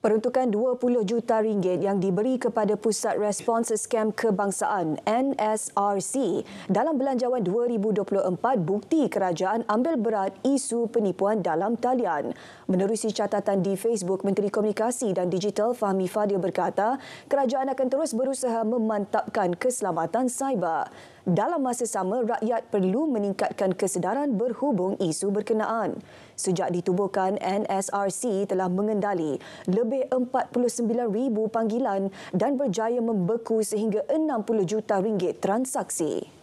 Peruntukan 20 juta ringgit yang diberi kepada Pusat Respons Skam Kebangsaan NSRC dalam belanjawan 2024 bukti kerajaan ambil berat isu penipuan dalam talian. Menerusi catatan di Facebook, Menteri Komunikasi dan Digital Fahmi Fadil berkata, kerajaan akan terus berusaha memantapkan keselamatan cyber. Dalam masa sama, rakyat perlu meningkatkan kesedaran berhubung isu berkenaan. Sejak ditubuhkan, NSRC telah mengendali lebih 49,000 panggilan dan berjaya membeku sehingga 60 juta ringgit transaksi.